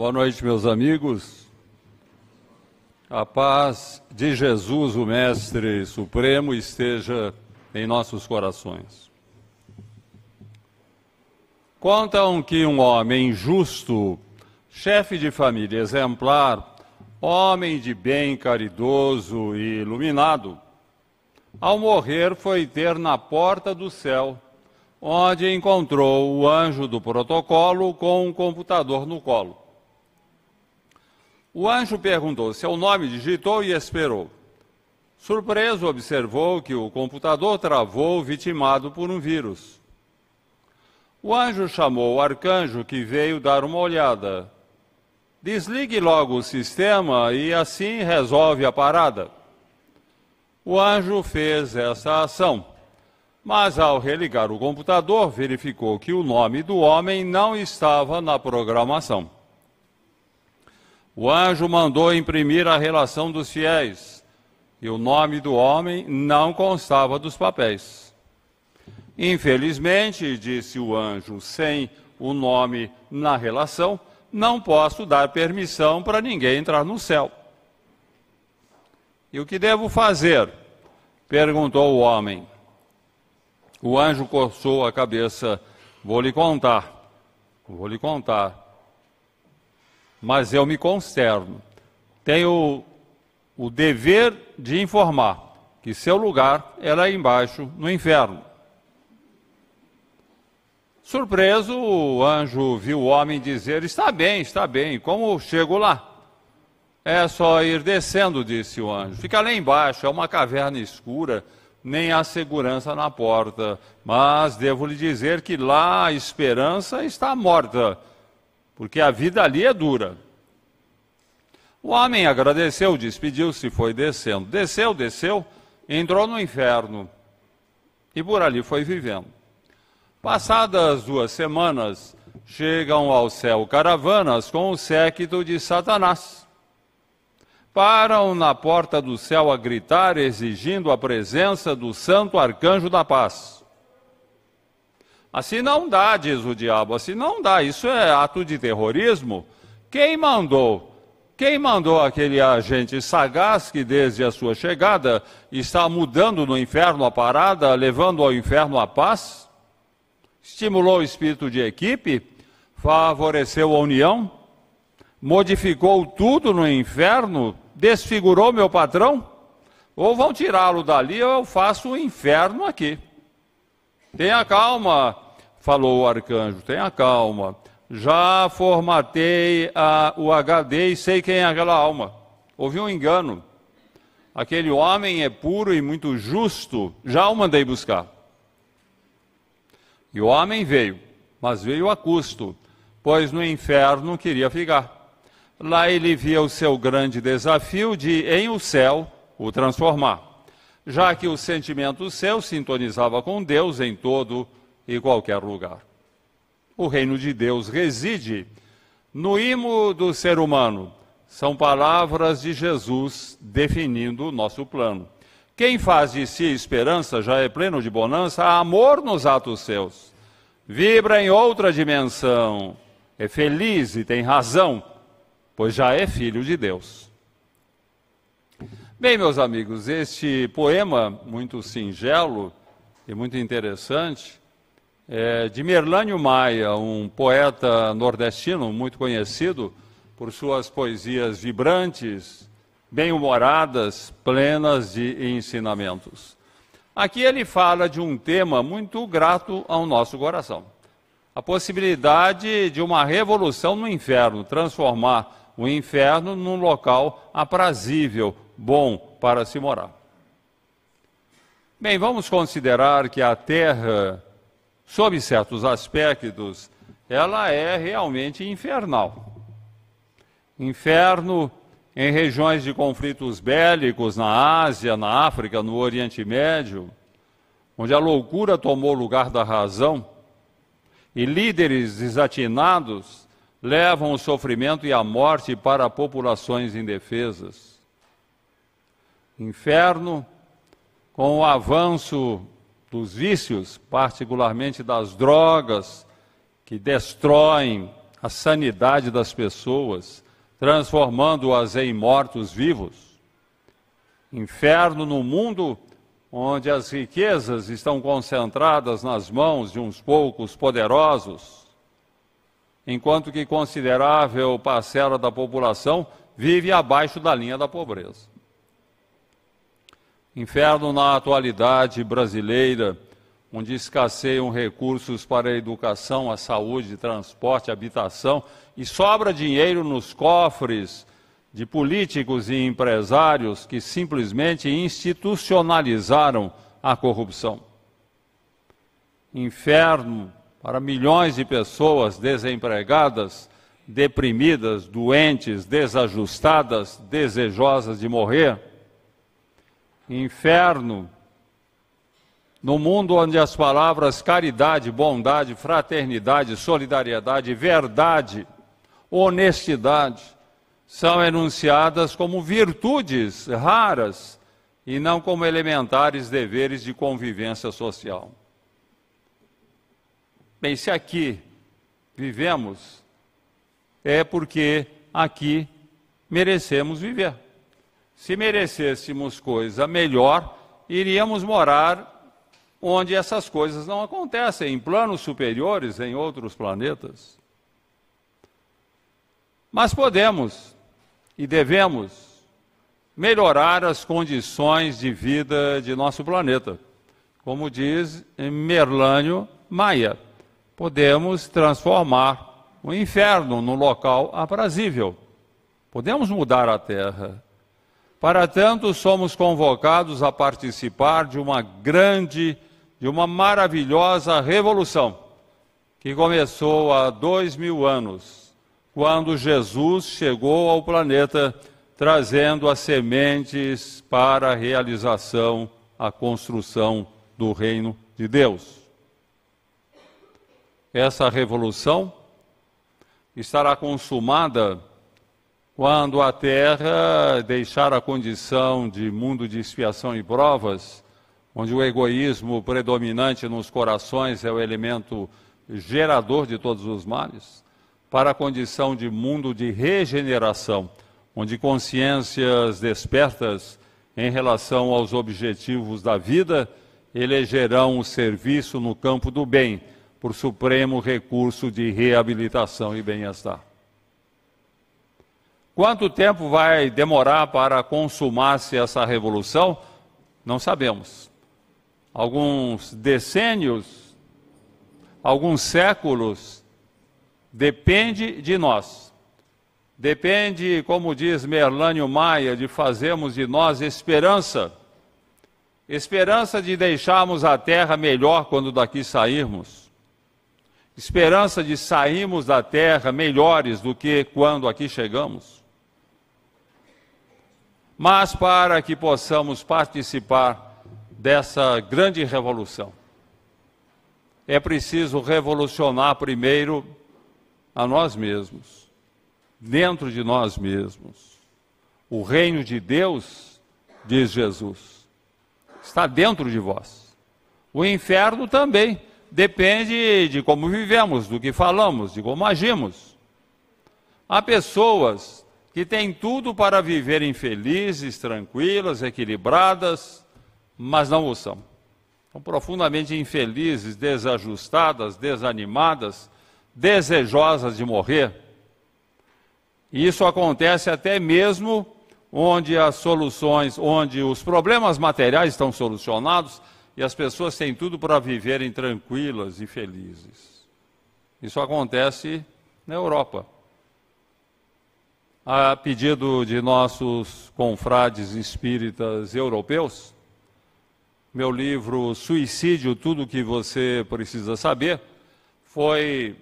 Boa noite, meus amigos. A paz de Jesus, o Mestre Supremo, esteja em nossos corações. Contam que um homem justo, chefe de família exemplar, homem de bem caridoso e iluminado, ao morrer foi ter na porta do céu, onde encontrou o anjo do protocolo com um computador no colo. O anjo perguntou seu nome, digitou e esperou. Surpreso, observou que o computador travou, vitimado por um vírus. O anjo chamou o arcanjo, que veio dar uma olhada. Desligue logo o sistema e assim resolve a parada. O anjo fez essa ação, mas ao religar o computador, verificou que o nome do homem não estava na programação. O anjo mandou imprimir a relação dos fiéis, e o nome do homem não constava dos papéis. Infelizmente, disse o anjo, sem o nome na relação, não posso dar permissão para ninguém entrar no céu. E o que devo fazer? perguntou o homem. O anjo coçou a cabeça. Vou lhe contar. Vou lhe contar mas eu me consterno. Tenho o dever de informar que seu lugar era é embaixo no inferno. Surpreso, o anjo viu o homem dizer: Está bem, está bem, como chego lá? É só ir descendo, disse o anjo. Fica lá embaixo, é uma caverna escura, nem há segurança na porta. Mas devo lhe dizer que lá a esperança está morta porque a vida ali é dura. O homem agradeceu, despediu-se, foi descendo. Desceu, desceu, entrou no inferno e por ali foi vivendo. Passadas duas semanas, chegam ao céu caravanas com o séquito de Satanás. Param na porta do céu a gritar, exigindo a presença do santo arcanjo da paz. Assim não dá, diz o diabo, assim não dá. Isso é ato de terrorismo. Quem mandou? Quem mandou aquele agente sagaz que desde a sua chegada está mudando no inferno a parada, levando ao inferno a paz? Estimulou o espírito de equipe? Favoreceu a união? Modificou tudo no inferno? Desfigurou meu patrão? Ou vão tirá-lo dali ou eu faço o um inferno aqui. Tenha calma, falou o arcanjo, tenha calma. Já formatei a, o HD e sei quem é aquela alma. Houve um engano. Aquele homem é puro e muito justo, já o mandei buscar. E o homem veio, mas veio a custo, pois no inferno queria ficar. Lá ele via o seu grande desafio de, em o céu, o transformar já que o sentimento seu sintonizava com Deus em todo e qualquer lugar. O reino de Deus reside no imo do ser humano. São palavras de Jesus definindo o nosso plano. Quem faz de si esperança já é pleno de bonança, há amor nos atos seus. Vibra em outra dimensão, é feliz e tem razão, pois já é filho de Deus. Bem, meus amigos, este poema muito singelo e muito interessante é de Merlânio Maia, um poeta nordestino muito conhecido por suas poesias vibrantes, bem-humoradas, plenas de ensinamentos. Aqui ele fala de um tema muito grato ao nosso coração. A possibilidade de uma revolução no inferno, transformar o inferno num local aprazível, bom para se morar. Bem, vamos considerar que a Terra, sob certos aspectos, ela é realmente infernal. Inferno em regiões de conflitos bélicos na Ásia, na África, no Oriente Médio, onde a loucura tomou lugar da razão e líderes desatinados levam o sofrimento e a morte para populações indefesas inferno, com o avanço dos vícios, particularmente das drogas, que destroem a sanidade das pessoas, transformando-as em mortos-vivos. Inferno no mundo onde as riquezas estão concentradas nas mãos de uns poucos poderosos, enquanto que considerável parcela da população vive abaixo da linha da pobreza. Inferno na atualidade brasileira, onde escasseiam recursos para a educação, a saúde, transporte, habitação e sobra dinheiro nos cofres de políticos e empresários que simplesmente institucionalizaram a corrupção. Inferno para milhões de pessoas desempregadas, deprimidas, doentes, desajustadas, desejosas de morrer inferno, no mundo onde as palavras caridade, bondade, fraternidade, solidariedade, verdade, honestidade são enunciadas como virtudes raras e não como elementares deveres de convivência social. Bem, se aqui vivemos, é porque aqui merecemos viver. Se merecêssemos coisa melhor, iríamos morar onde essas coisas não acontecem, em planos superiores, em outros planetas. Mas podemos e devemos melhorar as condições de vida de nosso planeta. Como diz Merlânio Maia, podemos transformar o inferno num local aprazível. Podemos mudar a Terra. Para tanto, somos convocados a participar de uma grande, de uma maravilhosa revolução que começou há dois mil anos, quando Jesus chegou ao planeta trazendo as sementes para a realização, a construção do reino de Deus. Essa revolução estará consumada quando a Terra deixar a condição de mundo de expiação e provas, onde o egoísmo predominante nos corações é o elemento gerador de todos os males, para a condição de mundo de regeneração, onde consciências despertas em relação aos objetivos da vida elegerão o serviço no campo do bem por supremo recurso de reabilitação e bem-estar. Quanto tempo vai demorar para consumar-se essa revolução? Não sabemos. Alguns decênios, alguns séculos, depende de nós. Depende, como diz Merlânio Maia, de fazermos de nós esperança. Esperança de deixarmos a terra melhor quando daqui sairmos. Esperança de sairmos da terra melhores do que quando aqui chegamos mas para que possamos participar dessa grande revolução. É preciso revolucionar primeiro a nós mesmos, dentro de nós mesmos. O reino de Deus, diz Jesus, está dentro de vós. O inferno também depende de como vivemos, do que falamos, de como agimos. Há pessoas que têm tudo para viverem felizes, tranquilas, equilibradas, mas não o são. São profundamente infelizes, desajustadas, desanimadas, desejosas de morrer. E isso acontece até mesmo onde as soluções, onde os problemas materiais estão solucionados e as pessoas têm tudo para viverem tranquilas e felizes. Isso acontece na Europa a pedido de nossos confrades espíritas europeus, meu livro Suicídio, Tudo o que Você Precisa Saber, foi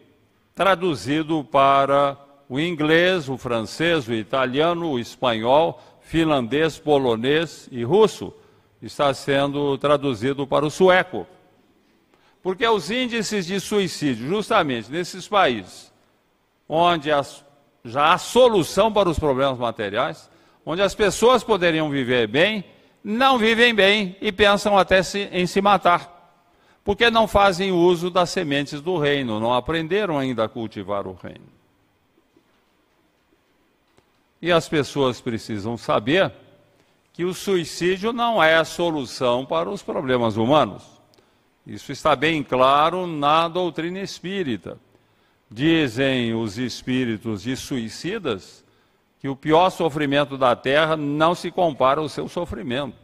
traduzido para o inglês, o francês, o italiano, o espanhol, finlandês, polonês e russo. Está sendo traduzido para o sueco. Porque os índices de suicídio, justamente nesses países, onde as já a solução para os problemas materiais, onde as pessoas poderiam viver bem, não vivem bem e pensam até se, em se matar, porque não fazem uso das sementes do reino, não aprenderam ainda a cultivar o reino. E as pessoas precisam saber que o suicídio não é a solução para os problemas humanos. Isso está bem claro na doutrina espírita. Dizem os espíritos de suicidas que o pior sofrimento da terra não se compara ao seu sofrimento.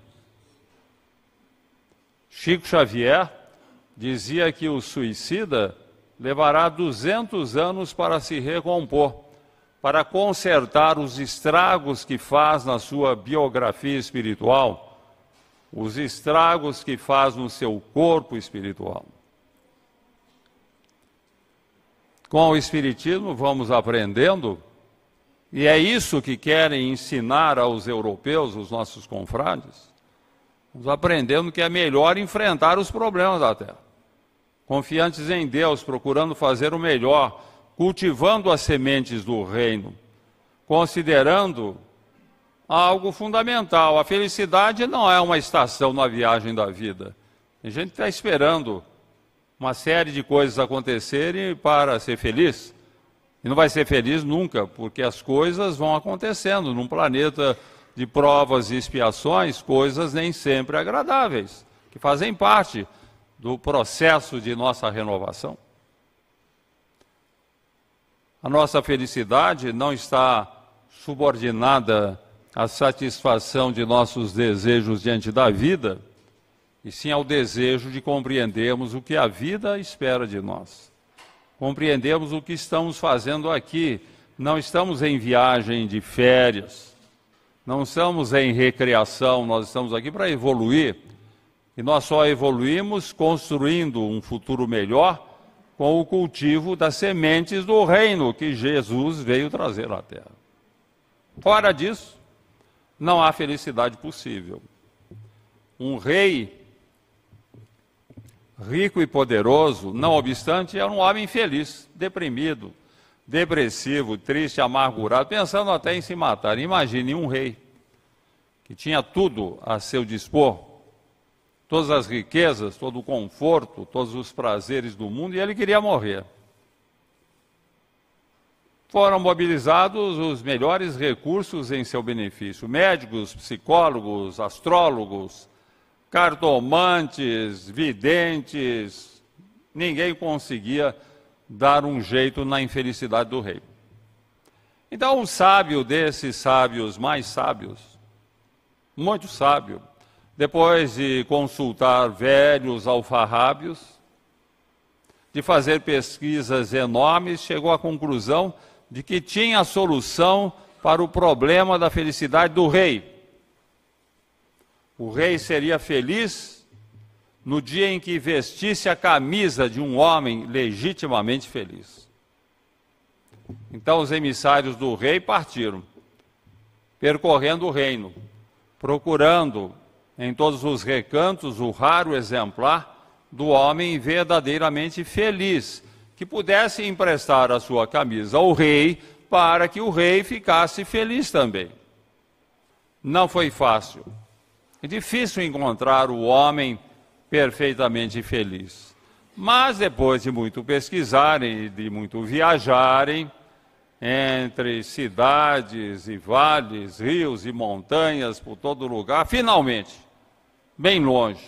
Chico Xavier dizia que o suicida levará 200 anos para se recompor, para consertar os estragos que faz na sua biografia espiritual, os estragos que faz no seu corpo espiritual. Com o Espiritismo, vamos aprendendo, e é isso que querem ensinar aos europeus, os nossos confrades. Vamos aprendendo que é melhor enfrentar os problemas da terra. Confiantes em Deus, procurando fazer o melhor, cultivando as sementes do reino, considerando algo fundamental. A felicidade não é uma estação na viagem da vida. A gente está esperando uma série de coisas acontecerem para ser feliz. E não vai ser feliz nunca, porque as coisas vão acontecendo num planeta de provas e expiações, coisas nem sempre agradáveis, que fazem parte do processo de nossa renovação. A nossa felicidade não está subordinada à satisfação de nossos desejos diante da vida e sim ao desejo de compreendermos o que a vida espera de nós. Compreendemos o que estamos fazendo aqui. Não estamos em viagem de férias, não estamos em recreação, nós estamos aqui para evoluir. E nós só evoluímos construindo um futuro melhor com o cultivo das sementes do reino que Jesus veio trazer à terra. Fora disso, não há felicidade possível. Um rei rico e poderoso, não obstante, era um homem infeliz, deprimido, depressivo, triste, amargurado, pensando até em se matar. Imagine um rei que tinha tudo a seu dispor, todas as riquezas, todo o conforto, todos os prazeres do mundo, e ele queria morrer. Foram mobilizados os melhores recursos em seu benefício: médicos, psicólogos, astrólogos, cartomantes, videntes, ninguém conseguia dar um jeito na infelicidade do rei. Então, um sábio desses sábios, mais sábios, muito sábio, depois de consultar velhos alfarrábios, de fazer pesquisas enormes, chegou à conclusão de que tinha a solução para o problema da felicidade do rei. O rei seria feliz no dia em que vestisse a camisa de um homem legitimamente feliz. Então os emissários do rei partiram, percorrendo o reino, procurando em todos os recantos o raro exemplar do homem verdadeiramente feliz, que pudesse emprestar a sua camisa ao rei para que o rei ficasse feliz também. Não foi fácil. É difícil encontrar o homem perfeitamente feliz. Mas depois de muito pesquisarem e de muito viajarem, entre cidades e vales, rios e montanhas, por todo lugar, finalmente, bem longe,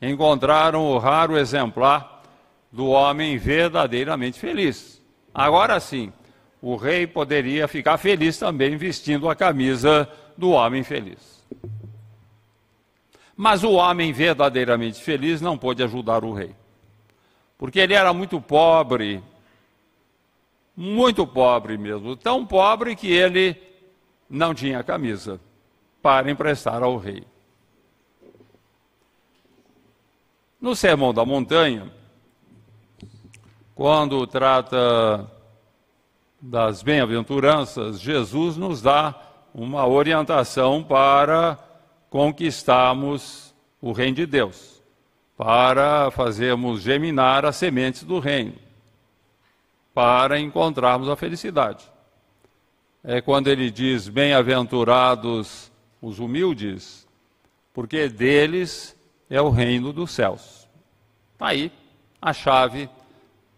encontraram o raro exemplar do homem verdadeiramente feliz. Agora sim, o rei poderia ficar feliz também vestindo a camisa do homem feliz. Mas o homem verdadeiramente feliz não pôde ajudar o rei, porque ele era muito pobre, muito pobre mesmo, tão pobre que ele não tinha camisa para emprestar ao rei. No Sermão da Montanha, quando trata das bem-aventuranças, Jesus nos dá uma orientação para conquistarmos o reino de Deus, para fazermos germinar as sementes do reino, para encontrarmos a felicidade. É quando ele diz: Bem-aventurados os humildes, porque deles é o reino dos céus. Está aí a chave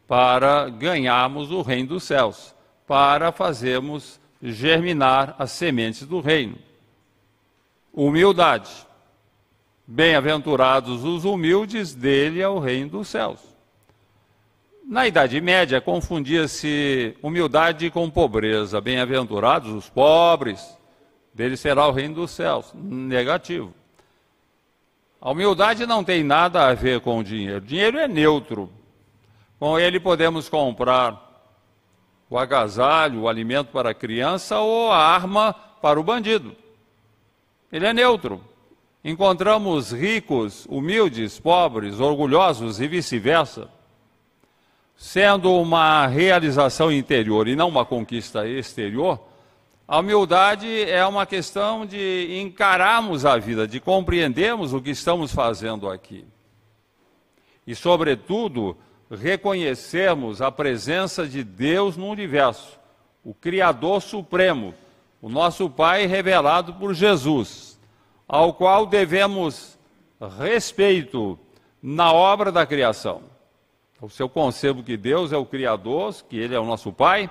para ganharmos o reino dos céus, para fazermos germinar as sementes do reino. Humildade. Bem-aventurados os humildes, dele é o reino dos céus. Na Idade Média, confundia-se humildade com pobreza. Bem-aventurados os pobres, dele será o reino dos céus. Negativo. A humildade não tem nada a ver com o dinheiro. O dinheiro é neutro. Com ele podemos comprar o agasalho, o alimento para a criança ou a arma para o bandido. Ele é neutro. Encontramos ricos, humildes, pobres, orgulhosos e vice-versa. Sendo uma realização interior e não uma conquista exterior, a humildade é uma questão de encararmos a vida, de compreendermos o que estamos fazendo aqui. E, sobretudo, reconhecermos a presença de Deus no universo, o Criador Supremo, o nosso Pai revelado por Jesus, ao qual devemos respeito na obra da criação. O seu conceito concebo que Deus é o Criador, que Ele é o nosso Pai,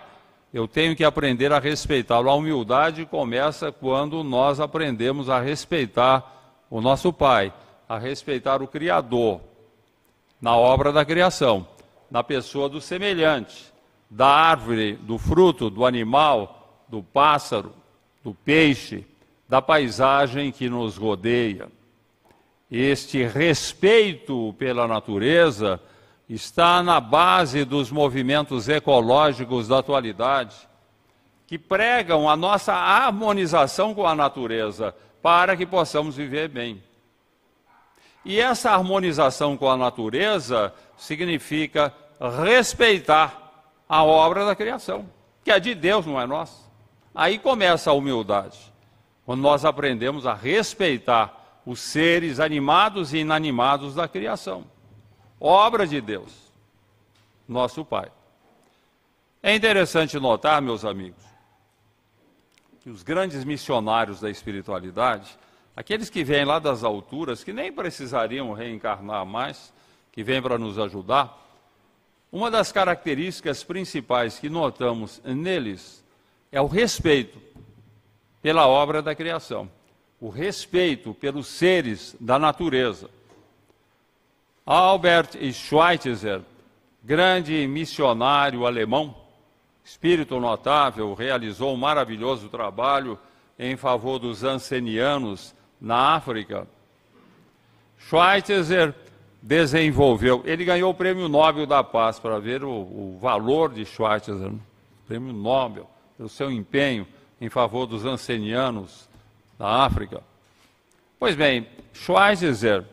eu tenho que aprender a respeitá-lo. A humildade começa quando nós aprendemos a respeitar o nosso Pai, a respeitar o Criador na obra da criação, na pessoa do semelhante, da árvore, do fruto, do animal, do pássaro do peixe, da paisagem que nos rodeia. Este respeito pela natureza está na base dos movimentos ecológicos da atualidade, que pregam a nossa harmonização com a natureza para que possamos viver bem. E essa harmonização com a natureza significa respeitar a obra da criação, que é de Deus, não é nossa. Aí começa a humildade, quando nós aprendemos a respeitar os seres animados e inanimados da criação, obra de Deus, nosso Pai. É interessante notar, meus amigos, que os grandes missionários da espiritualidade, aqueles que vêm lá das alturas, que nem precisariam reencarnar mais, que vêm para nos ajudar, uma das características principais que notamos neles é o respeito pela obra da criação, o respeito pelos seres da natureza. Albert Schweitzer, grande missionário alemão, espírito notável, realizou um maravilhoso trabalho em favor dos ancenianos na África. Schweitzer desenvolveu, ele ganhou o Prêmio Nobel da Paz, para ver o, o valor de Schweitzer, né? Prêmio Nobel pelo seu empenho em favor dos ancenianos da África. Pois bem, Schweitzer,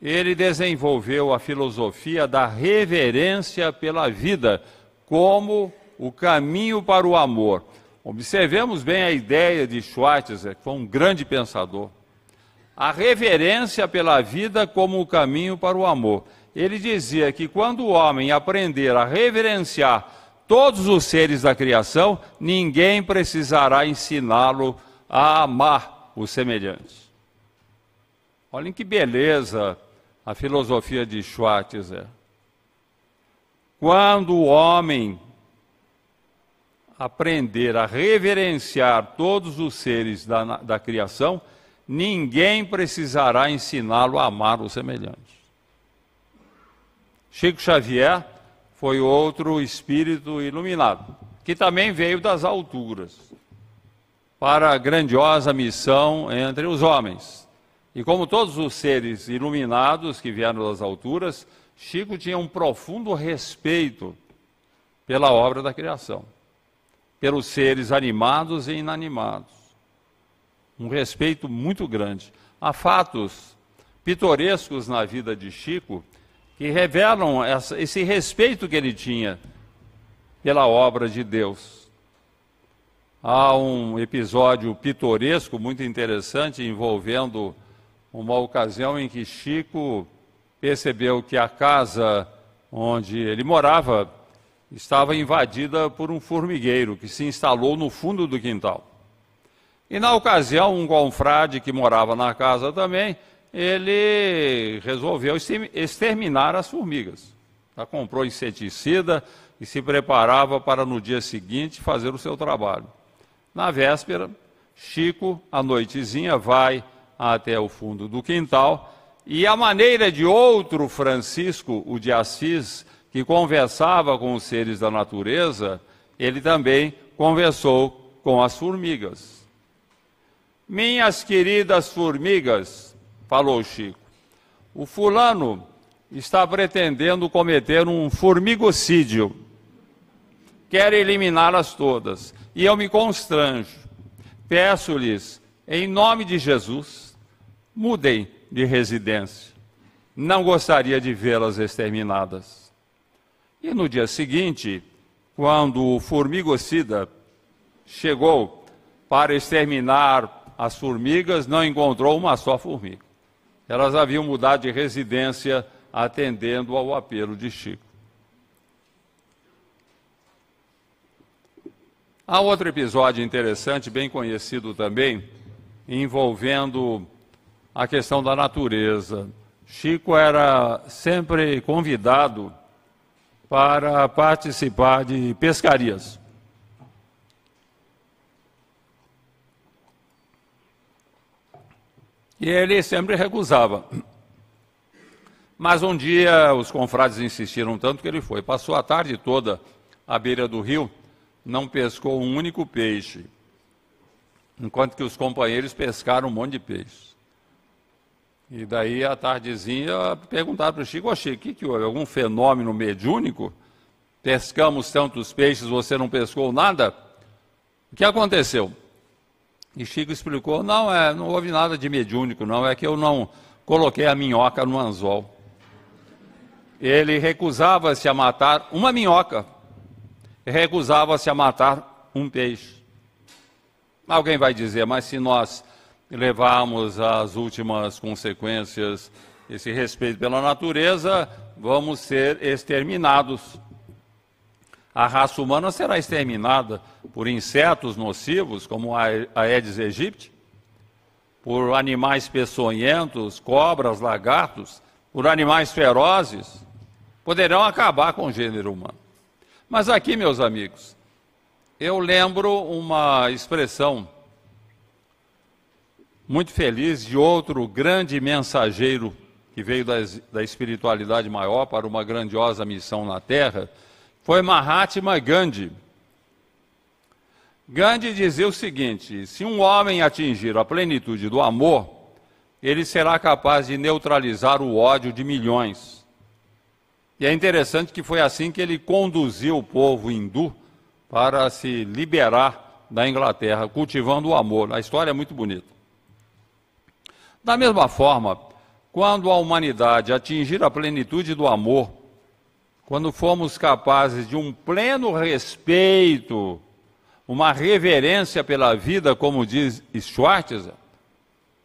ele desenvolveu a filosofia da reverência pela vida como o caminho para o amor. Observemos bem a ideia de Schweitzer, que foi um grande pensador. A reverência pela vida como o caminho para o amor. Ele dizia que quando o homem aprender a reverenciar todos os seres da criação, ninguém precisará ensiná-lo a amar o semelhante. Olhem que beleza a filosofia de Schwartz é. Quando o homem aprender a reverenciar todos os seres da, da criação, ninguém precisará ensiná-lo a amar o semelhante. Chico Xavier foi outro espírito iluminado, que também veio das alturas, para a grandiosa missão entre os homens. E como todos os seres iluminados que vieram das alturas, Chico tinha um profundo respeito pela obra da criação, pelos seres animados e inanimados. Um respeito muito grande. Há fatos pitorescos na vida de Chico que revelam essa, esse respeito que ele tinha pela obra de Deus. Há um episódio pitoresco muito interessante envolvendo uma ocasião em que Chico percebeu que a casa onde ele morava estava invadida por um formigueiro que se instalou no fundo do quintal. E na ocasião, um confrade que morava na casa também ele resolveu exterminar as formigas. Tá? comprou inseticida e se preparava para no dia seguinte fazer o seu trabalho. Na véspera, Chico, à noitezinha, vai até o fundo do quintal e, à maneira de outro Francisco, o de Assis, que conversava com os seres da natureza, ele também conversou com as formigas. Minhas queridas formigas, falou Chico. O fulano está pretendendo cometer um formigocídio. Quer eliminá-las todas. E eu me constranjo. Peço-lhes, em nome de Jesus, mudem de residência. Não gostaria de vê-las exterminadas. E no dia seguinte, quando o formigocida chegou para exterminar as formigas, não encontrou uma só formiga elas haviam mudado de residência atendendo ao apelo de Chico. Há outro episódio interessante, bem conhecido também, envolvendo a questão da natureza. Chico era sempre convidado para participar de pescarias. E ele sempre recusava. Mas um dia os confrades insistiram tanto que ele foi. Passou a tarde toda à beira do rio, não pescou um único peixe, enquanto que os companheiros pescaram um monte de peixe. E daí, à tardezinha, perguntaram para o Chico, ô Chico, o que, que houve? Algum fenômeno mediúnico? Pescamos tantos peixes, você não pescou nada? O que aconteceu? E Chico explicou: não, é, não houve nada de mediúnico, não, é que eu não coloquei a minhoca no anzol. Ele recusava-se a matar uma minhoca, recusava-se a matar um peixe. Alguém vai dizer, mas se nós levarmos às últimas consequências esse respeito pela natureza, vamos ser exterminados a raça humana será exterminada por insetos nocivos, como a Aedes aegypti, por animais peçonhentos, cobras, lagartos, por animais ferozes, poderão acabar com o gênero humano. Mas aqui, meus amigos, eu lembro uma expressão muito feliz de outro grande mensageiro que veio da, da espiritualidade maior para uma grandiosa missão na Terra, foi Mahatma Gandhi. Gandhi dizia o seguinte: se um homem atingir a plenitude do amor, ele será capaz de neutralizar o ódio de milhões. E é interessante que foi assim que ele conduziu o povo hindu para se liberar da Inglaterra, cultivando o amor. A história é muito bonita. Da mesma forma, quando a humanidade atingir a plenitude do amor, quando fomos capazes de um pleno respeito, uma reverência pela vida, como diz Schwartz,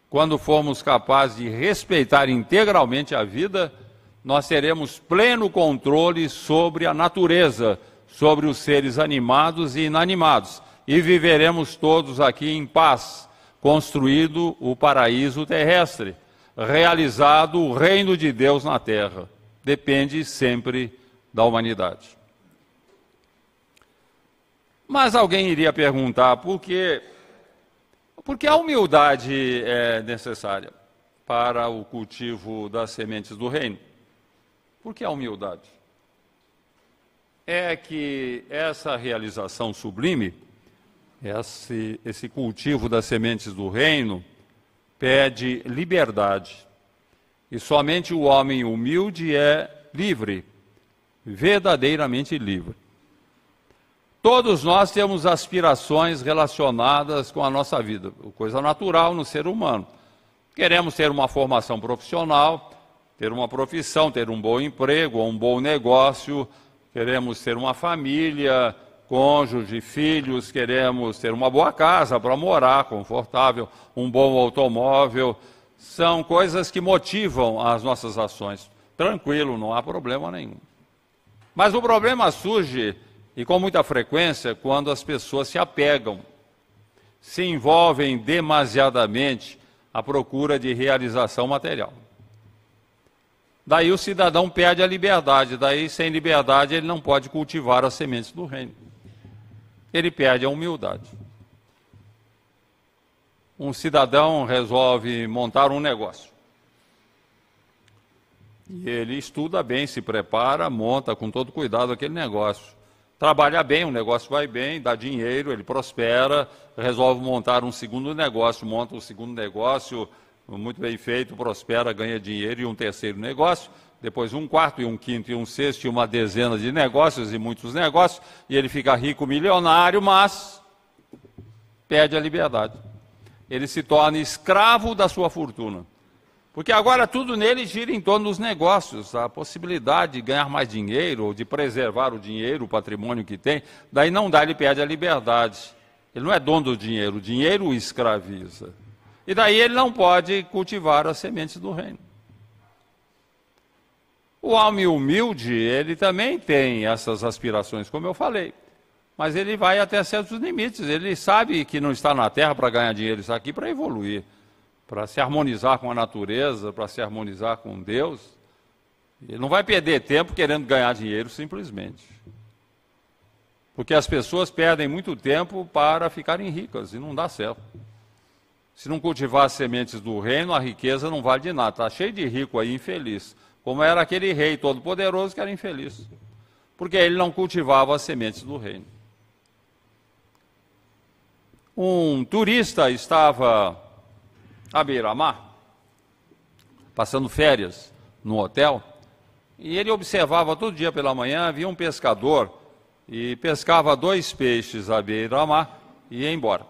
quando formos capazes de respeitar integralmente a vida, nós teremos pleno controle sobre a natureza, sobre os seres animados e inanimados, e viveremos todos aqui em paz, construído o paraíso terrestre, realizado o reino de Deus na terra. Depende sempre da humanidade. Mas alguém iria perguntar por que, porque a humildade é necessária para o cultivo das sementes do reino? Por que a humildade? É que essa realização sublime, esse, esse cultivo das sementes do reino, pede liberdade. E somente o homem humilde é livre verdadeiramente livre. Todos nós temos aspirações relacionadas com a nossa vida, coisa natural no ser humano. Queremos ter uma formação profissional, ter uma profissão, ter um bom emprego, um bom negócio, queremos ter uma família, cônjuge, filhos, queremos ter uma boa casa para morar, confortável, um bom automóvel. São coisas que motivam as nossas ações. Tranquilo, não há problema nenhum. Mas o problema surge, e com muita frequência, quando as pessoas se apegam, se envolvem demasiadamente à procura de realização material. Daí o cidadão perde a liberdade, daí sem liberdade ele não pode cultivar as sementes do reino. Ele perde a humildade. Um cidadão resolve montar um negócio. E ele estuda bem, se prepara, monta com todo cuidado aquele negócio. Trabalha bem, o negócio vai bem, dá dinheiro, ele prospera, resolve montar um segundo negócio, monta um segundo negócio, muito bem feito, prospera, ganha dinheiro e um terceiro negócio, depois um quarto e um quinto e um sexto e uma dezena de negócios e muitos negócios, e ele fica rico, milionário, mas perde a liberdade. Ele se torna escravo da sua fortuna. Porque agora tudo nele gira em torno dos negócios, a possibilidade de ganhar mais dinheiro ou de preservar o dinheiro, o patrimônio que tem. Daí não dá, ele perde a liberdade. Ele não é dono do dinheiro, o dinheiro o escraviza. E daí ele não pode cultivar as sementes do reino. O homem humilde, ele também tem essas aspirações, como eu falei. Mas ele vai até certos limites. Ele sabe que não está na terra para ganhar dinheiro, está aqui para evoluir para se harmonizar com a natureza, para se harmonizar com Deus, ele não vai perder tempo querendo ganhar dinheiro simplesmente. Porque as pessoas perdem muito tempo para ficarem ricas e não dá certo. Se não cultivar as sementes do reino, a riqueza não vale de nada. Está cheio de rico aí, infeliz. Como era aquele rei todo-poderoso que era infeliz. Porque ele não cultivava as sementes do reino. Um turista estava à beira-mar, passando férias no hotel, e ele observava todo dia pela manhã, via um pescador e pescava dois peixes à beira-mar e ia embora.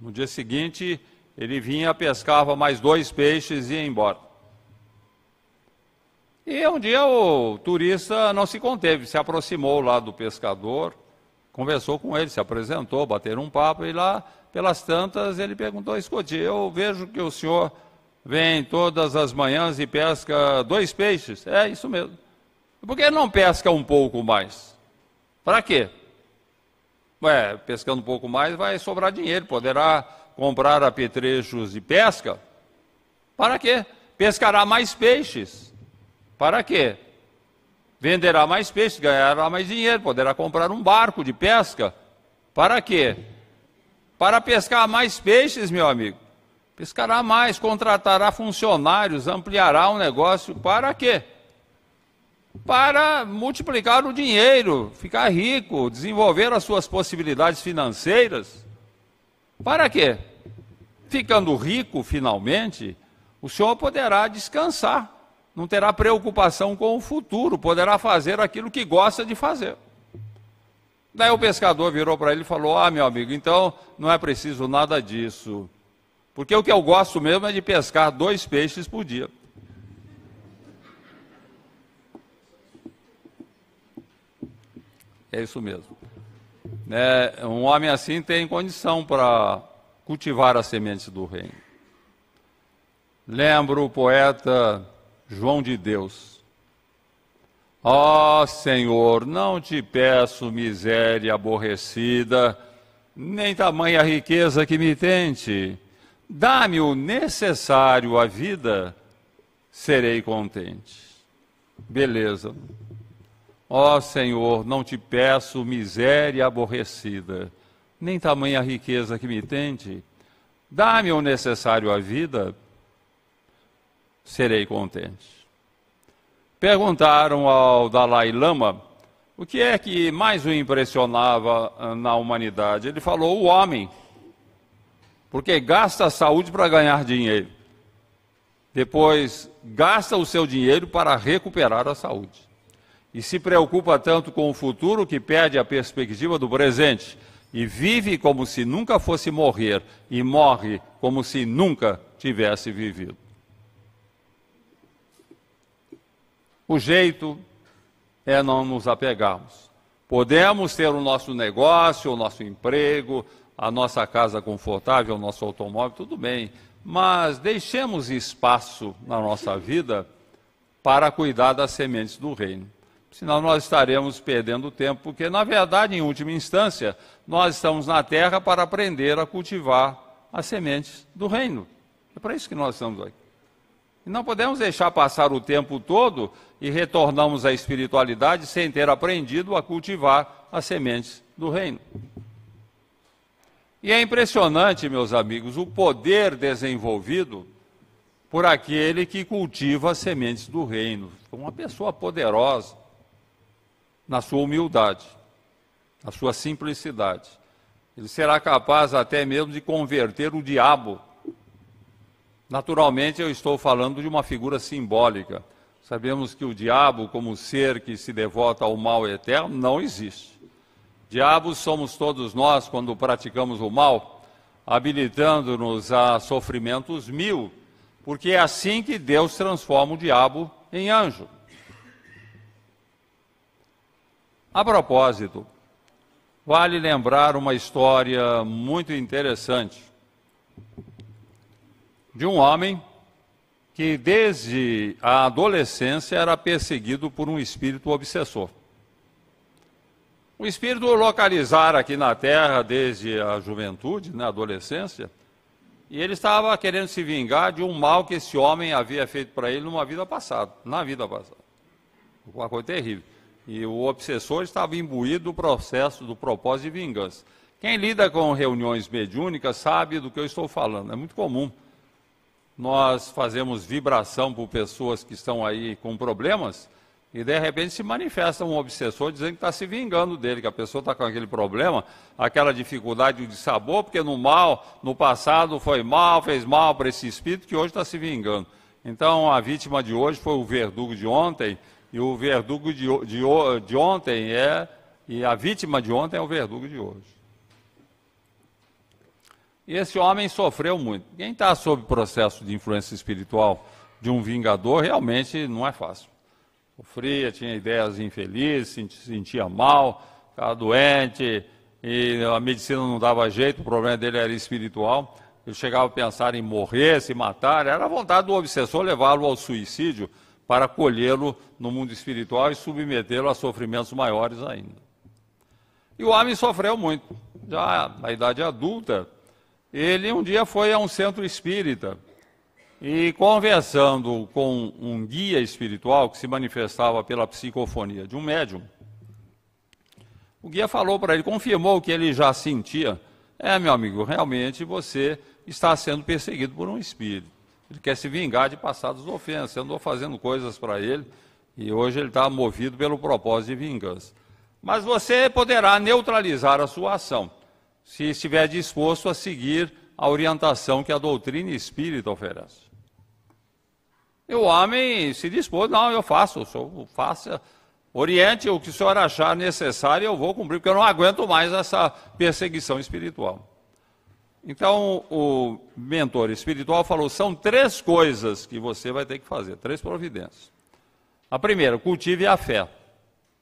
No dia seguinte, ele vinha, pescava mais dois peixes e ia embora. E um dia o turista não se conteve, se aproximou lá do pescador, conversou com ele, se apresentou, bateram um papo e lá, pelas tantas, ele perguntou: Escute, eu vejo que o senhor vem todas as manhãs e pesca dois peixes. É isso mesmo. Por que não pesca um pouco mais? Para quê? Ué, pescando um pouco mais vai sobrar dinheiro, poderá comprar apetrechos de pesca? Para quê? Pescará mais peixes? Para quê? Venderá mais peixes, ganhará mais dinheiro, poderá comprar um barco de pesca. Para quê? Para pescar mais peixes, meu amigo. Pescará mais, contratará funcionários, ampliará o negócio. Para quê? Para multiplicar o dinheiro, ficar rico, desenvolver as suas possibilidades financeiras. Para quê? Ficando rico, finalmente, o senhor poderá descansar não terá preocupação com o futuro, poderá fazer aquilo que gosta de fazer. Daí o pescador virou para ele e falou: Ah, meu amigo, então não é preciso nada disso. Porque o que eu gosto mesmo é de pescar dois peixes por dia. É isso mesmo. Né, um homem assim tem condição para cultivar as sementes do reino. Lembro o poeta João de Deus. Ó oh, Senhor, não te peço miséria aborrecida, nem tamanha riqueza que me tente. Dá-me o necessário à vida, serei contente. Beleza. Ó oh, Senhor, não te peço miséria aborrecida, nem tamanha riqueza que me tente. Dá-me o necessário à vida, serei serei contente. Perguntaram ao Dalai Lama o que é que mais o impressionava ah, na humanidade. Ele falou: o homem, porque gasta a saúde para ganhar dinheiro, depois gasta o seu dinheiro para recuperar a saúde. E se preocupa tanto com o futuro que perde a perspectiva do presente e vive como se nunca fosse morrer, e morre como se nunca tivesse vivido. O jeito é não nos apegarmos. Podemos ter o nosso negócio, o nosso emprego, a nossa casa confortável, o nosso automóvel, tudo bem, mas deixemos espaço na nossa vida para cuidar das sementes do reino. Senão nós estaremos perdendo tempo, porque na verdade, em última instância, nós estamos na terra para aprender a cultivar as sementes do reino. É para isso que nós estamos aqui. E não podemos deixar passar o tempo todo e retornamos à espiritualidade sem ter aprendido a cultivar as sementes do reino. E é impressionante, meus amigos, o poder desenvolvido por aquele que cultiva as sementes do reino. Uma pessoa poderosa na sua humildade, na sua simplicidade. Ele será capaz até mesmo de converter o diabo. Naturalmente, eu estou falando de uma figura simbólica Sabemos que o diabo, como ser que se devota ao mal eterno, não existe. Diabos somos todos nós quando praticamos o mal, habilitando-nos a sofrimentos mil, porque é assim que Deus transforma o diabo em anjo. A propósito, vale lembrar uma história muito interessante de um homem que desde a adolescência era perseguido por um espírito obsessor. O espírito localizar aqui na Terra desde a juventude, na né, adolescência, e ele estava querendo se vingar de um mal que esse homem havia feito para ele numa vida passada, na vida passada. Uma coisa terrível. E o obsessor estava imbuído do processo, do propósito de vingança. Quem lida com reuniões mediúnicas sabe do que eu estou falando, é muito comum nós fazemos vibração por pessoas que estão aí com problemas e de repente se manifesta um obsessor dizendo que está se vingando dele, que a pessoa está com aquele problema, aquela dificuldade de sabor, porque no mal, no passado foi mal, fez mal para esse espírito que hoje está se vingando. Então a vítima de hoje foi o verdugo de ontem, e o verdugo de, de, de ontem é, e a vítima de ontem é o verdugo de hoje. E esse homem sofreu muito. Quem está sob processo de influência espiritual de um vingador, realmente não é fácil. Sofria, tinha ideias infelizes, se sentia mal, ficava doente, e a medicina não dava jeito, o problema dele era espiritual. Ele chegava a pensar em morrer, se matar, era a vontade do obsessor levá-lo ao suicídio para colhê-lo no mundo espiritual e submetê-lo a sofrimentos maiores ainda. E o homem sofreu muito. Já na idade adulta, ele um dia foi a um centro espírita e conversando com um guia espiritual que se manifestava pela psicofonia de um médium, o guia falou para ele, confirmou o que ele já sentia. É, meu amigo, realmente você está sendo perseguido por um espírito. Ele quer se vingar de passados ofensas. Eu andou fazendo coisas para ele e hoje ele está movido pelo propósito de vingança. Mas você poderá neutralizar a sua ação se estiver disposto a seguir a orientação que a doutrina espírita oferece. E o homem se dispôs, não, eu faço, eu faço, oriente o que o senhor achar necessário, eu vou cumprir, porque eu não aguento mais essa perseguição espiritual. Então, o mentor espiritual falou: são três coisas que você vai ter que fazer, três providências. A primeira, cultive a fé.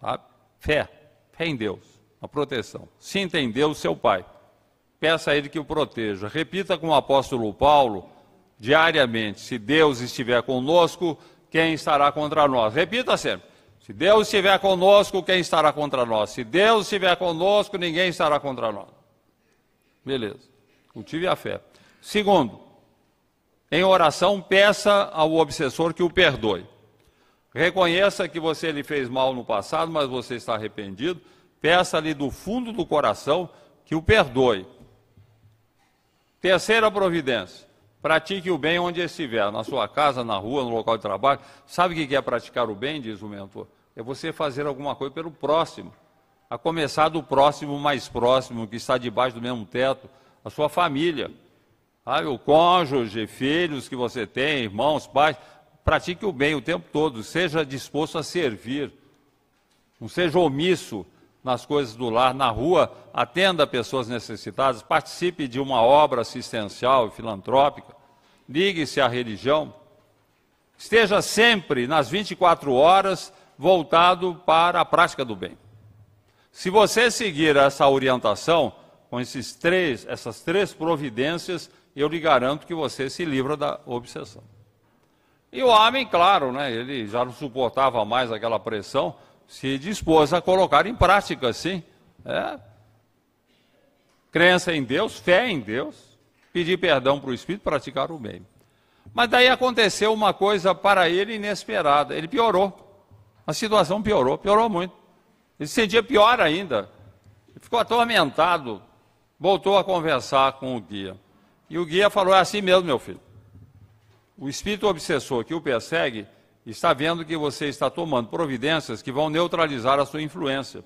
Tá? Fé, fé em Deus, a proteção. Sinta em Deus, seu Pai. Peça a Ele que o proteja. Repita com o apóstolo Paulo diariamente: se Deus estiver conosco, quem estará contra nós? Repita sempre: se Deus estiver conosco, quem estará contra nós? Se Deus estiver conosco, ninguém estará contra nós. Beleza. Cultive a fé. Segundo, em oração, peça ao obsessor que o perdoe. Reconheça que você lhe fez mal no passado, mas você está arrependido. Peça-lhe do fundo do coração que o perdoe. Terceira providência. Pratique o bem onde estiver, na sua casa, na rua, no local de trabalho. Sabe o que é praticar o bem, diz o mentor? É você fazer alguma coisa pelo próximo. A começar do próximo mais próximo, que está debaixo do mesmo teto, a sua família. Ah, o cônjuge, filhos que você tem, irmãos, pais. Pratique o bem o tempo todo. Seja disposto a servir. Não seja omisso nas coisas do lar, na rua, atenda pessoas necessitadas, participe de uma obra assistencial e filantrópica, ligue-se à religião, esteja sempre, nas 24 horas, voltado para a prática do bem. Se você seguir essa orientação, com esses três, essas três providências, eu lhe garanto que você se livra da obsessão. E o homem, claro, né, ele já não suportava mais aquela pressão, se dispôs a colocar em prática, sim. É. Crença em Deus, fé em Deus, pedir perdão para o Espírito, praticar o bem. Mas daí aconteceu uma coisa para ele inesperada. Ele piorou. A situação piorou, piorou muito. Ele se sentia pior ainda. Ele ficou atormentado. Voltou a conversar com o guia. E o guia falou: É assim mesmo, meu filho. O espírito obsessor que o persegue Está vendo que você está tomando providências que vão neutralizar a sua influência.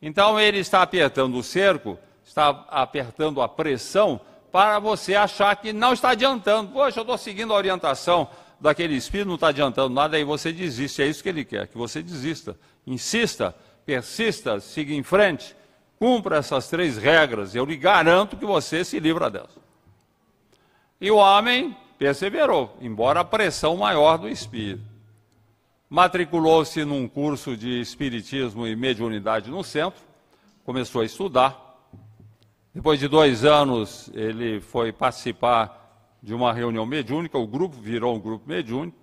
Então ele está apertando o cerco, está apertando a pressão para você achar que não está adiantando. Poxa, eu estou seguindo a orientação daquele espírito, não está adiantando nada, aí você desiste. É isso que ele quer, que você desista. Insista, persista, siga em frente, cumpra essas três regras. Eu lhe garanto que você se livra delas. E o homem perseverou, embora a pressão maior do espírito matriculou-se num curso de espiritismo e mediunidade no centro, começou a estudar. Depois de dois anos, ele foi participar de uma reunião mediúnica, o grupo virou um grupo mediúnico.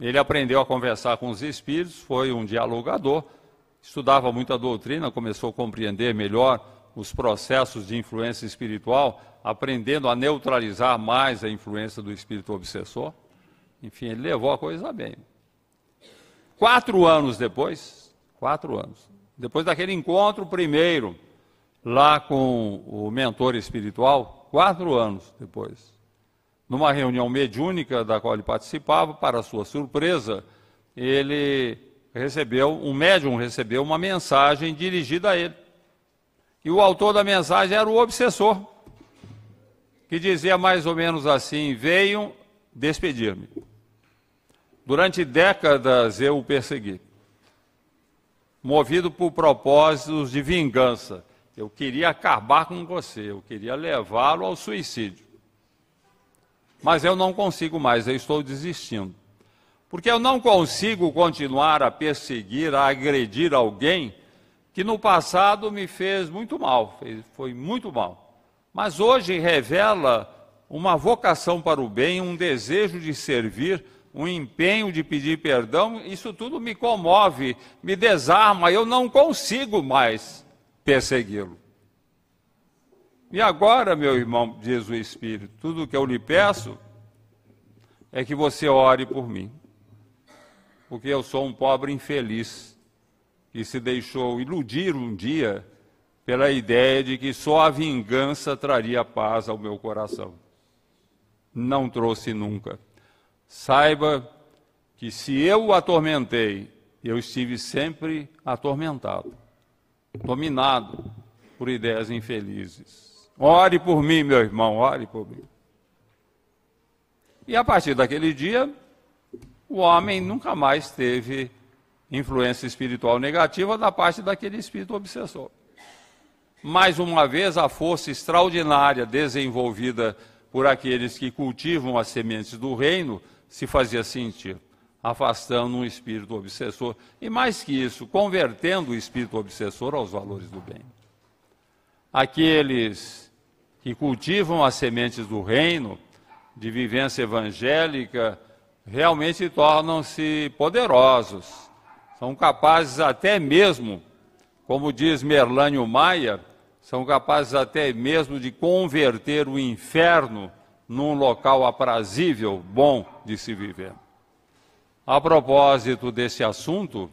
Ele aprendeu a conversar com os espíritos, foi um dialogador, estudava muito a doutrina, começou a compreender melhor os processos de influência espiritual, aprendendo a neutralizar mais a influência do espírito obsessor. Enfim, ele levou a coisa bem. Quatro anos depois, quatro anos, depois daquele encontro primeiro, lá com o mentor espiritual, quatro anos depois, numa reunião mediúnica da qual ele participava, para sua surpresa, ele recebeu, um médium recebeu uma mensagem dirigida a ele. E o autor da mensagem era o obsessor, que dizia mais ou menos assim: Veio despedir-me. Durante décadas eu o persegui, movido por propósitos de vingança. Eu queria acabar com você, eu queria levá-lo ao suicídio. Mas eu não consigo mais, eu estou desistindo. Porque eu não consigo continuar a perseguir, a agredir alguém que no passado me fez muito mal, foi muito mal. Mas hoje revela uma vocação para o bem, um desejo de servir um empenho de pedir perdão, isso tudo me comove, me desarma, eu não consigo mais persegui-lo. E agora, meu irmão, diz o Espírito, tudo que eu lhe peço é que você ore por mim, porque eu sou um pobre infeliz que se deixou iludir um dia pela ideia de que só a vingança traria paz ao meu coração. Não trouxe nunca. Saiba que se eu o atormentei, eu estive sempre atormentado, dominado por ideias infelizes. Ore por mim, meu irmão, ore por mim. E a partir daquele dia, o homem nunca mais teve influência espiritual negativa da parte daquele espírito obsessor. Mais uma vez, a força extraordinária desenvolvida por aqueles que cultivam as sementes do reino se fazia sentir, afastando um espírito obsessor e, mais que isso, convertendo o espírito obsessor aos valores do bem. Aqueles que cultivam as sementes do reino, de vivência evangélica, realmente tornam-se poderosos. São capazes até mesmo, como diz Merlânio Maia, são capazes até mesmo de converter o inferno num local aprazível, bom de se viver. A propósito desse assunto,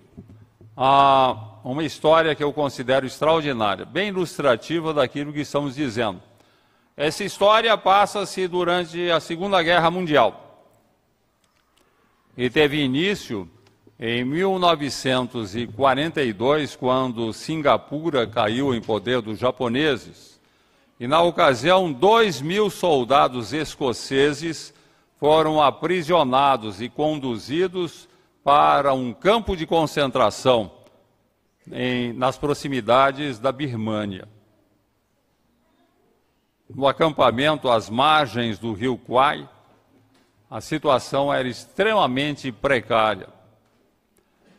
há uma história que eu considero extraordinária, bem ilustrativa daquilo que estamos dizendo. Essa história passa-se durante a Segunda Guerra Mundial e teve início em 1942, quando Singapura caiu em poder dos japoneses e, na ocasião, dois mil soldados escoceses foram aprisionados e conduzidos para um campo de concentração em, nas proximidades da Birmânia. No acampamento às margens do rio Kwai, a situação era extremamente precária.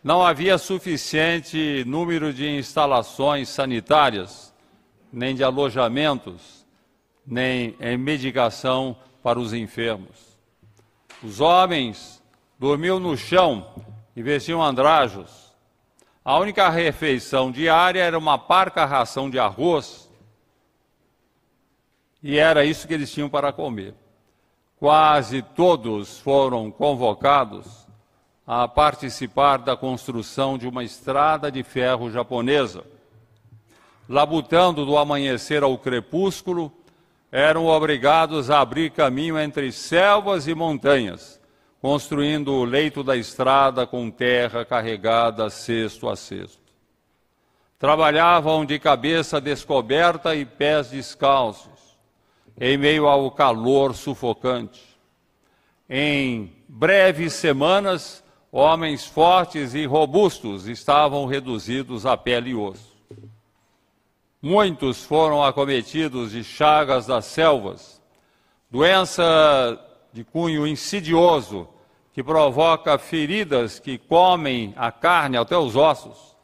Não havia suficiente número de instalações sanitárias nem de alojamentos, nem em medicação para os enfermos. Os homens dormiam no chão e vestiam andrajos. A única refeição diária era uma parca ração de arroz, e era isso que eles tinham para comer. Quase todos foram convocados a participar da construção de uma estrada de ferro japonesa labutando do amanhecer ao crepúsculo, eram obrigados a abrir caminho entre selvas e montanhas, construindo o leito da estrada com terra carregada cesto a cesto. Trabalhavam de cabeça descoberta e pés descalços, em meio ao calor sufocante. Em breves semanas, homens fortes e robustos estavam reduzidos a pele e osso. Muitos foram acometidos de chagas das selvas, doença de cunho insidioso que provoca feridas que comem a carne até os ossos.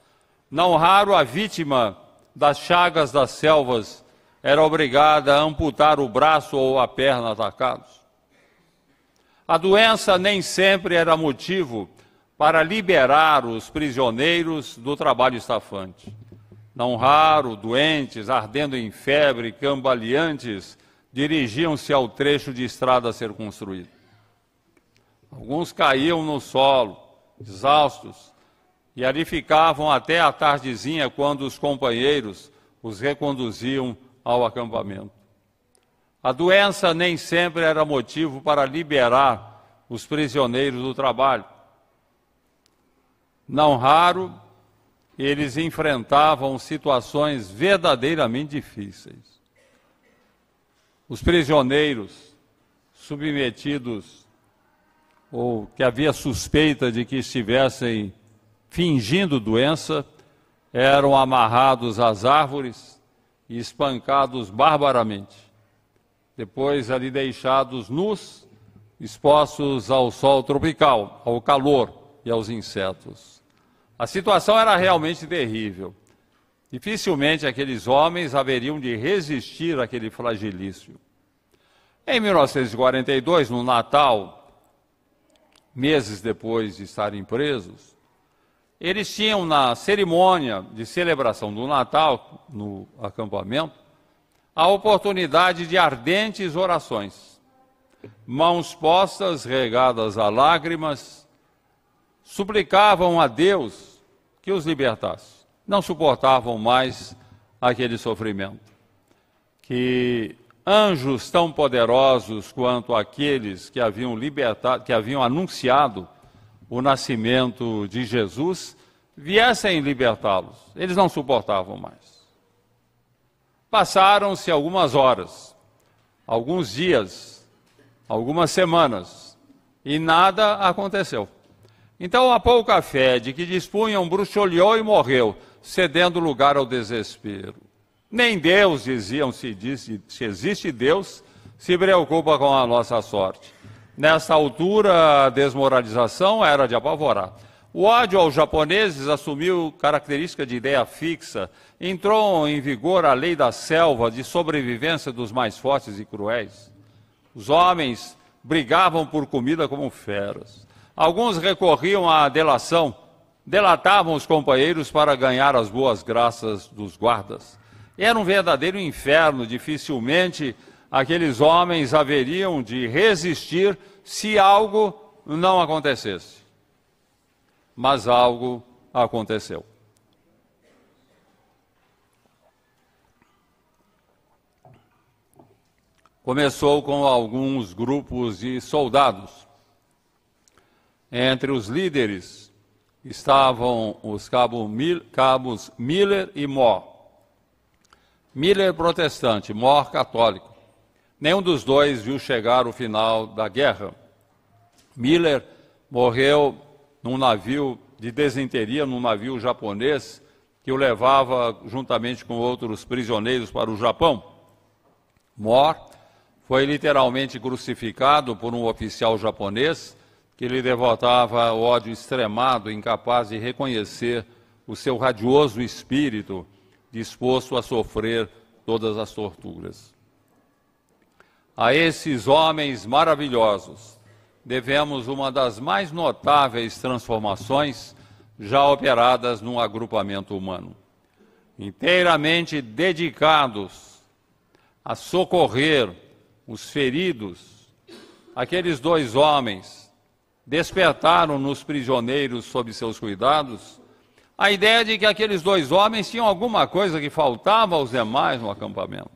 Não raro a vítima das chagas das selvas era obrigada a amputar o braço ou a perna atacados. A doença nem sempre era motivo para liberar os prisioneiros do trabalho estafante. Não raro, doentes, ardendo em febre, cambaleantes, dirigiam-se ao trecho de estrada a ser construído. Alguns caíam no solo, exaustos, e ali ficavam até a tardezinha quando os companheiros os reconduziam ao acampamento. A doença nem sempre era motivo para liberar os prisioneiros do trabalho. Não raro, eles enfrentavam situações verdadeiramente difíceis. Os prisioneiros submetidos, ou que havia suspeita de que estivessem fingindo doença, eram amarrados às árvores e espancados barbaramente. Depois, ali deixados nus, expostos ao sol tropical, ao calor e aos insetos. A situação era realmente terrível. Dificilmente aqueles homens haveriam de resistir àquele flagilício. Em 1942, no Natal, meses depois de estarem presos, eles tinham na cerimônia de celebração do Natal, no acampamento, a oportunidade de ardentes orações, mãos postas, regadas a lágrimas, suplicavam a Deus que os libertasse. Não suportavam mais aquele sofrimento. Que anjos tão poderosos quanto aqueles que haviam libertado, que haviam anunciado o nascimento de Jesus, viessem libertá-los. Eles não suportavam mais. Passaram-se algumas horas, alguns dias, algumas semanas e nada aconteceu. Então a pouca fé de que dispunham bruxoleou e morreu, cedendo lugar ao desespero. Nem Deus, diziam, se, diz, se existe Deus, se preocupa com a nossa sorte. Nessa altura, a desmoralização era de apavorar. O ódio aos japoneses assumiu característica de ideia fixa. Entrou em vigor a lei da selva de sobrevivência dos mais fortes e cruéis. Os homens brigavam por comida como feras. Alguns recorriam à delação, delatavam os companheiros para ganhar as boas graças dos guardas. Era um verdadeiro inferno, dificilmente aqueles homens haveriam de resistir se algo não acontecesse. Mas algo aconteceu. Começou com alguns grupos de soldados entre os líderes estavam os cabo Mil, cabos Miller e Moore. Miller protestante, Moore católico. Nenhum dos dois viu chegar o final da guerra. Miller morreu num navio de desenteria, num navio japonês, que o levava juntamente com outros prisioneiros para o Japão. Moore foi literalmente crucificado por um oficial japonês que lhe devotava ódio extremado, incapaz de reconhecer o seu radioso espírito disposto a sofrer todas as torturas. A esses homens maravilhosos devemos uma das mais notáveis transformações já operadas num agrupamento humano. Inteiramente dedicados a socorrer os feridos, aqueles dois homens despertaram nos prisioneiros sob seus cuidados a ideia de que aqueles dois homens tinham alguma coisa que faltava aos demais no acampamento.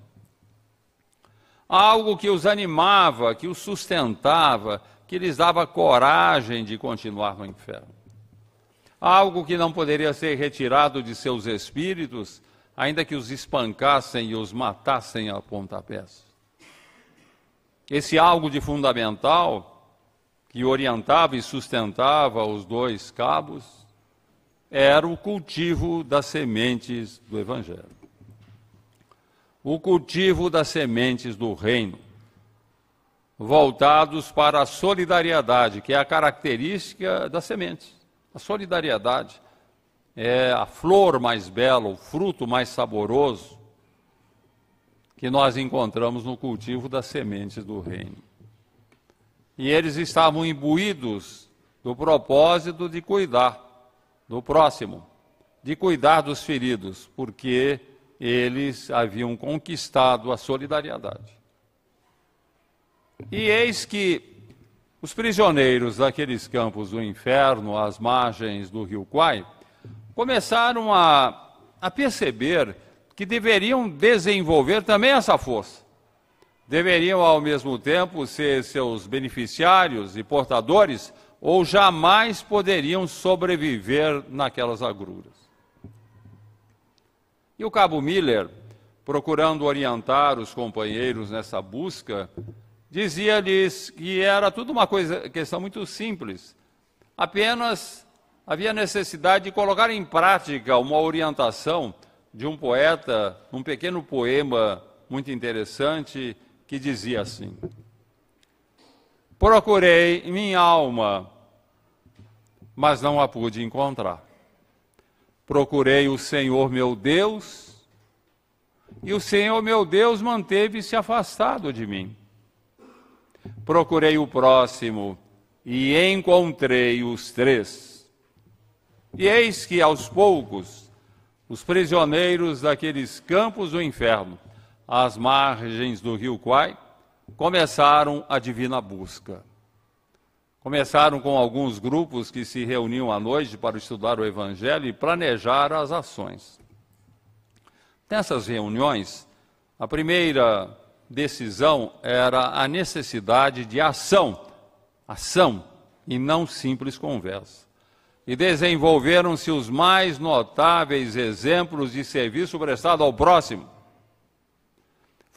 Algo que os animava, que os sustentava, que lhes dava coragem de continuar no inferno. Algo que não poderia ser retirado de seus espíritos, ainda que os espancassem e os matassem a pontapés. Esse algo de fundamental que orientava e sustentava os dois cabos, era o cultivo das sementes do Evangelho. O cultivo das sementes do reino, voltados para a solidariedade, que é a característica das sementes. A solidariedade é a flor mais bela, o fruto mais saboroso que nós encontramos no cultivo das sementes do reino e eles estavam imbuídos do propósito de cuidar do próximo, de cuidar dos feridos, porque eles haviam conquistado a solidariedade. E eis que os prisioneiros daqueles campos do inferno, às margens do rio Quai, começaram a, a perceber que deveriam desenvolver também essa força deveriam ao mesmo tempo ser seus beneficiários e portadores ou jamais poderiam sobreviver naquelas agruras. E o cabo Miller, procurando orientar os companheiros nessa busca, dizia-lhes que era tudo uma coisa, questão muito simples. Apenas havia necessidade de colocar em prática uma orientação de um poeta, um pequeno poema muito interessante, que dizia assim: Procurei minha alma, mas não a pude encontrar. Procurei o Senhor meu Deus, e o Senhor meu Deus manteve-se afastado de mim. Procurei o próximo e encontrei os três. E eis que aos poucos os prisioneiros daqueles campos do inferno às margens do rio Quai, começaram a divina busca. Começaram com alguns grupos que se reuniam à noite para estudar o Evangelho e planejar as ações. Nessas reuniões, a primeira decisão era a necessidade de ação, ação e não simples conversa. E desenvolveram-se os mais notáveis exemplos de serviço prestado ao próximo.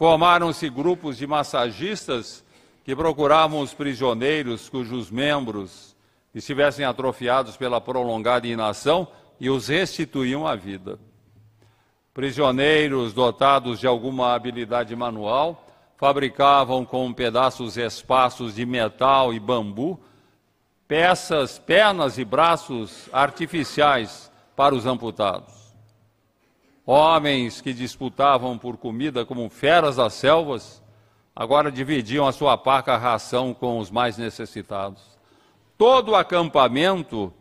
Formaram-se grupos de massagistas que procuravam os prisioneiros cujos membros estivessem atrofiados pela prolongada inação e os restituíam à vida. Prisioneiros dotados de alguma habilidade manual fabricavam com pedaços espaços de metal e bambu peças, pernas e braços artificiais para os amputados. Homens que disputavam por comida como feras das selvas, agora dividiam a sua parca ração com os mais necessitados. Todo o acampamento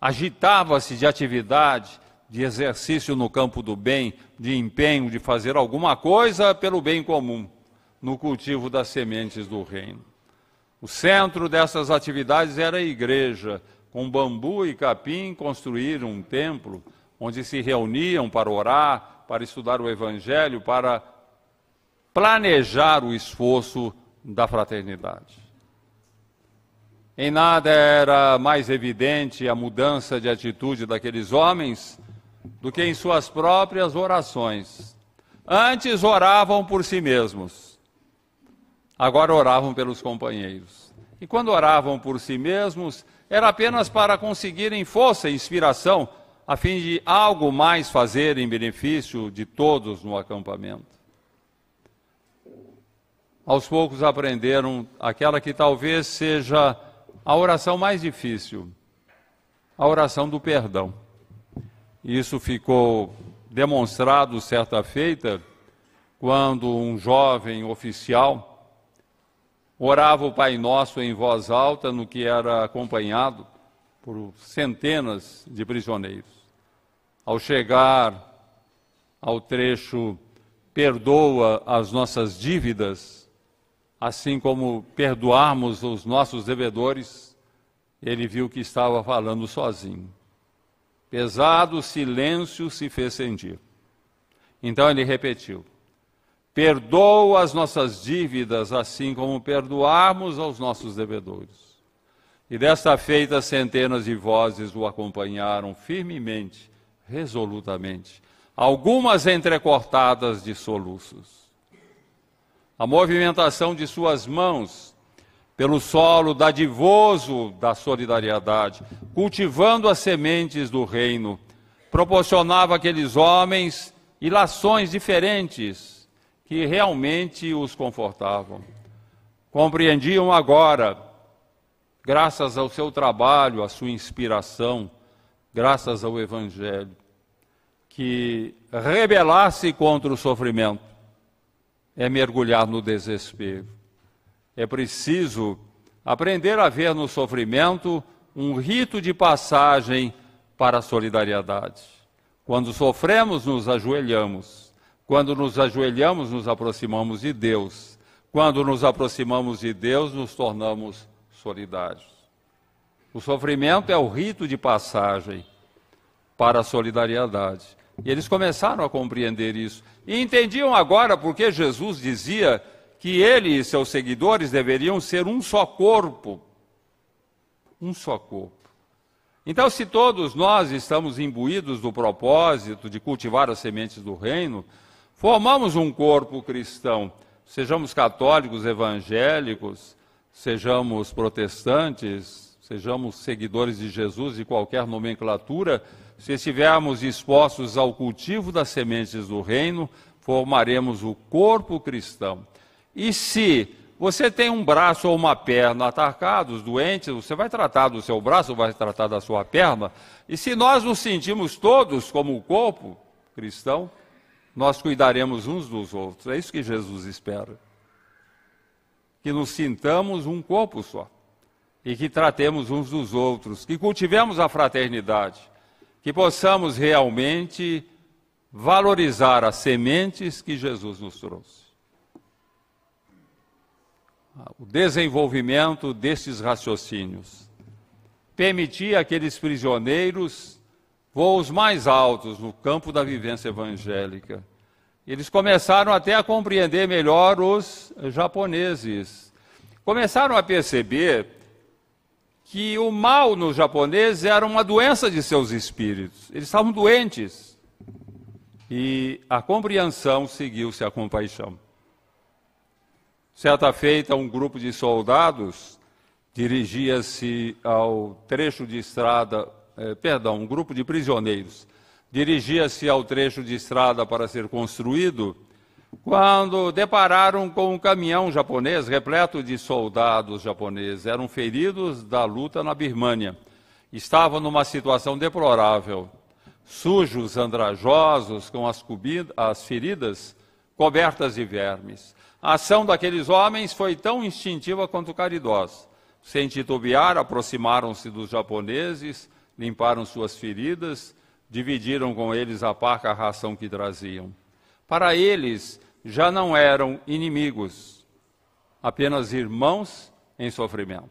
agitava-se de atividade, de exercício no campo do bem, de empenho de fazer alguma coisa pelo bem comum, no cultivo das sementes do reino. O centro dessas atividades era a igreja. Com bambu e capim construíram um templo onde se reuniam para orar, para estudar o Evangelho, para planejar o esforço da fraternidade. Em nada era mais evidente a mudança de atitude daqueles homens do que em suas próprias orações. Antes oravam por si mesmos, agora oravam pelos companheiros. E quando oravam por si mesmos, era apenas para conseguirem força e inspiração a fim de algo mais fazer em benefício de todos no acampamento. Aos poucos aprenderam aquela que talvez seja a oração mais difícil, a oração do perdão. Isso ficou demonstrado certa feita, quando um jovem oficial orava o Pai Nosso em voz alta, no que era acompanhado por centenas de prisioneiros ao chegar ao trecho perdoa as nossas dívidas, assim como perdoarmos os nossos devedores, ele viu que estava falando sozinho. Pesado silêncio se fez sentir. Então ele repetiu: Perdoa as nossas dívidas, assim como perdoarmos aos nossos devedores. E desta feita, centenas de vozes o acompanharam firmemente resolutamente, algumas entrecortadas de soluços. A movimentação de suas mãos pelo solo dadivoso da solidariedade, cultivando as sementes do reino, proporcionava àqueles homens ilações diferentes que realmente os confortavam. Compreendiam agora, graças ao seu trabalho, à sua inspiração, graças ao Evangelho, que rebelar-se contra o sofrimento é mergulhar no desespero. É preciso aprender a ver no sofrimento um rito de passagem para a solidariedade. Quando sofremos, nos ajoelhamos. Quando nos ajoelhamos, nos aproximamos de Deus. Quando nos aproximamos de Deus, nos tornamos solidários. O sofrimento é o rito de passagem para a solidariedade. E eles começaram a compreender isso. E entendiam agora porque Jesus dizia que ele e seus seguidores deveriam ser um só corpo. Um só corpo. Então, se todos nós estamos imbuídos do propósito de cultivar as sementes do reino, formamos um corpo cristão. Sejamos católicos, evangélicos, sejamos protestantes, sejamos seguidores de Jesus de qualquer nomenclatura se estivermos expostos ao cultivo das sementes do reino, formaremos o corpo cristão. E se você tem um braço ou uma perna atacados, doentes, você vai tratar do seu braço, vai tratar da sua perna. E se nós nos sentimos todos como o corpo cristão, nós cuidaremos uns dos outros. É isso que Jesus espera. Que nos sintamos um corpo só. E que tratemos uns dos outros. Que cultivemos a fraternidade que possamos realmente valorizar as sementes que Jesus nos trouxe. O desenvolvimento destes raciocínios permitia àqueles prisioneiros voos mais altos no campo da vivência evangélica. Eles começaram até a compreender melhor os japoneses. Começaram a perceber que o mal nos japoneses era uma doença de seus espíritos. Eles estavam doentes. E a compreensão seguiu-se à compaixão. Certa feita, um grupo de soldados dirigia-se ao trecho de estrada, eh, perdão, um grupo de prisioneiros dirigia-se ao trecho de estrada para ser construído quando depararam com um caminhão japonês repleto de soldados japoneses. Eram feridos da luta na Birmânia. Estavam numa situação deplorável, sujos, andrajosos, com as, as feridas cobertas de vermes. A ação daqueles homens foi tão instintiva quanto caridosa. Sem titubear, aproximaram-se dos japoneses, limparam suas feridas, dividiram com eles a parca ração que traziam. Para eles já não eram inimigos, apenas irmãos em sofrimento.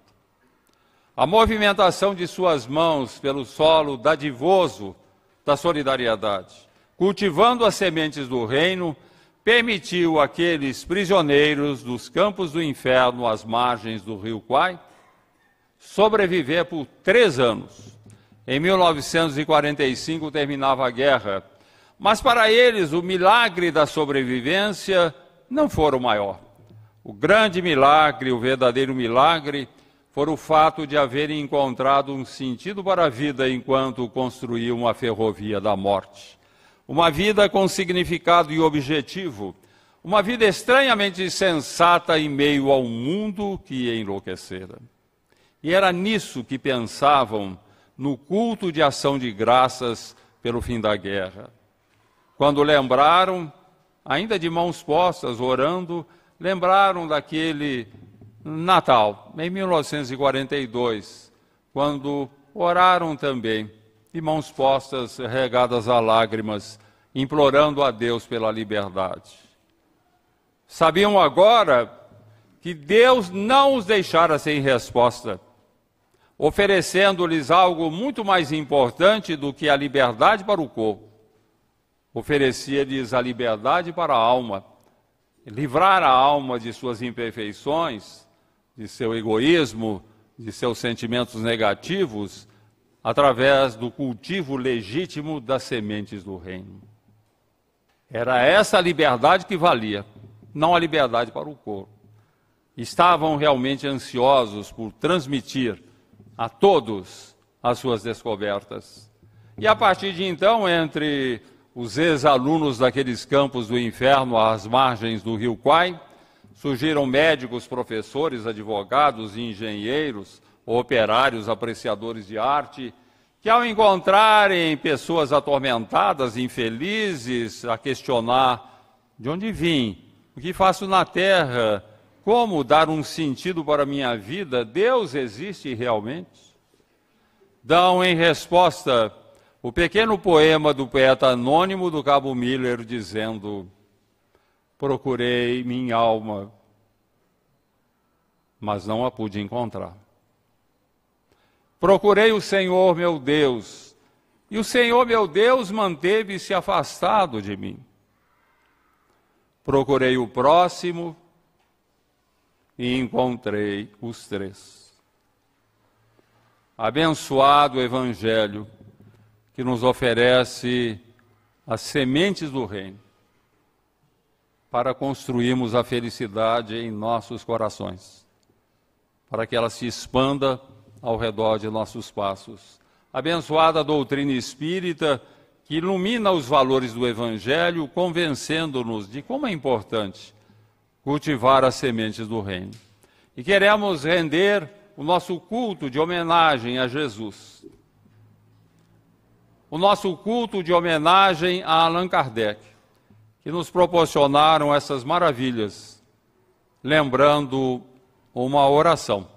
A movimentação de suas mãos pelo solo dadivoso da solidariedade, cultivando as sementes do reino, permitiu àqueles prisioneiros dos campos do inferno às margens do rio Quai sobreviver por três anos. Em 1945 terminava a guerra mas para eles o milagre da sobrevivência não foi o maior. O grande milagre, o verdadeiro milagre, foi o fato de haverem encontrado um sentido para a vida enquanto construíam uma ferrovia da morte. Uma vida com significado e objetivo. Uma vida estranhamente sensata em meio ao mundo que enlouquecera. E era nisso que pensavam no culto de ação de graças pelo fim da guerra. Quando lembraram, ainda de mãos postas, orando, lembraram daquele Natal, em 1942, quando oraram também, de mãos postas, regadas a lágrimas, implorando a Deus pela liberdade. Sabiam agora que Deus não os deixara sem resposta, oferecendo-lhes algo muito mais importante do que a liberdade para o corpo oferecia-lhes a liberdade para a alma, livrar a alma de suas imperfeições, de seu egoísmo, de seus sentimentos negativos, através do cultivo legítimo das sementes do reino. Era essa liberdade que valia, não a liberdade para o corpo. Estavam realmente ansiosos por transmitir a todos as suas descobertas. E a partir de então, entre os ex-alunos daqueles campos do inferno às margens do rio Quai, surgiram médicos, professores, advogados, engenheiros, operários, apreciadores de arte, que ao encontrarem pessoas atormentadas, infelizes, a questionar de onde vim, o que faço na terra, como dar um sentido para a minha vida, Deus existe realmente? Dão em resposta o pequeno poema do poeta anônimo do Cabo Miller dizendo: Procurei minha alma, mas não a pude encontrar. Procurei o Senhor meu Deus, e o Senhor meu Deus manteve-se afastado de mim. Procurei o próximo e encontrei os três. Abençoado Evangelho que nos oferece as sementes do Reino para construirmos a felicidade em nossos corações, para que ela se expanda ao redor de nossos passos. Abençoada doutrina espírita que ilumina os valores do Evangelho, convencendo-nos de como é importante cultivar as sementes do Reino. E queremos render o nosso culto de homenagem a Jesus o nosso culto de homenagem a Allan Kardec, que nos proporcionaram essas maravilhas, lembrando uma oração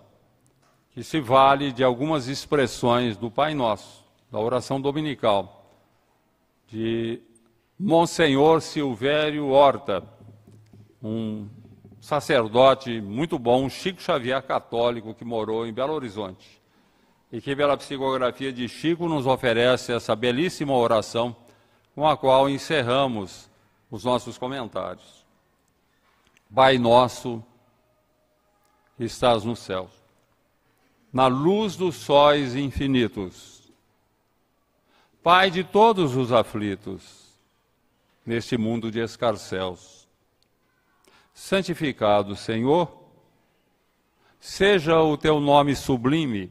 que se vale de algumas expressões do Pai Nosso, da oração dominical, de Monsenhor Silvério Horta, um sacerdote muito bom, Chico Xavier católico que morou em Belo Horizonte e que, pela psicografia de Chico, nos oferece essa belíssima oração com a qual encerramos os nossos comentários. Pai nosso, que estás no céu, na luz dos sóis infinitos, Pai de todos os aflitos, neste mundo de escarcéus, santificado Senhor, seja o teu nome sublime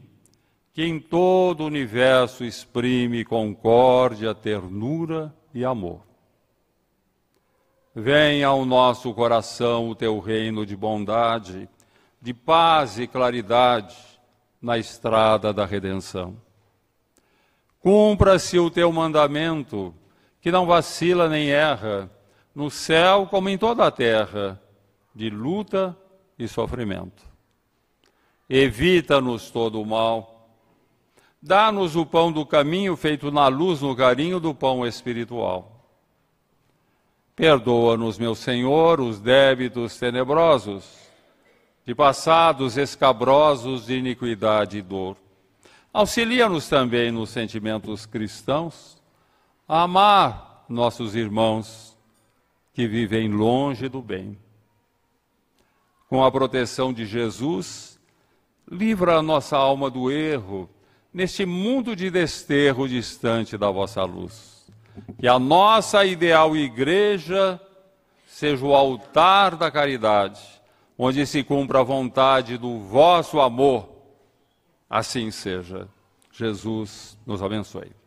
que em todo o universo exprime concórdia, ternura e amor. Venha ao nosso coração o teu reino de bondade, de paz e claridade na estrada da redenção. Cumpra-se o teu mandamento, que não vacila nem erra, no céu como em toda a terra, de luta e sofrimento. Evita-nos todo o mal Dá-nos o pão do caminho feito na luz no carinho do pão espiritual. Perdoa-nos, meu Senhor, os débitos tenebrosos, de passados escabrosos de iniquidade e dor. Auxilia-nos também nos sentimentos cristãos a amar nossos irmãos que vivem longe do bem. Com a proteção de Jesus, livra a nossa alma do erro neste mundo de desterro distante da vossa luz. Que a nossa ideal igreja seja o altar da caridade, onde se cumpra a vontade do vosso amor. Assim seja. Jesus nos abençoe.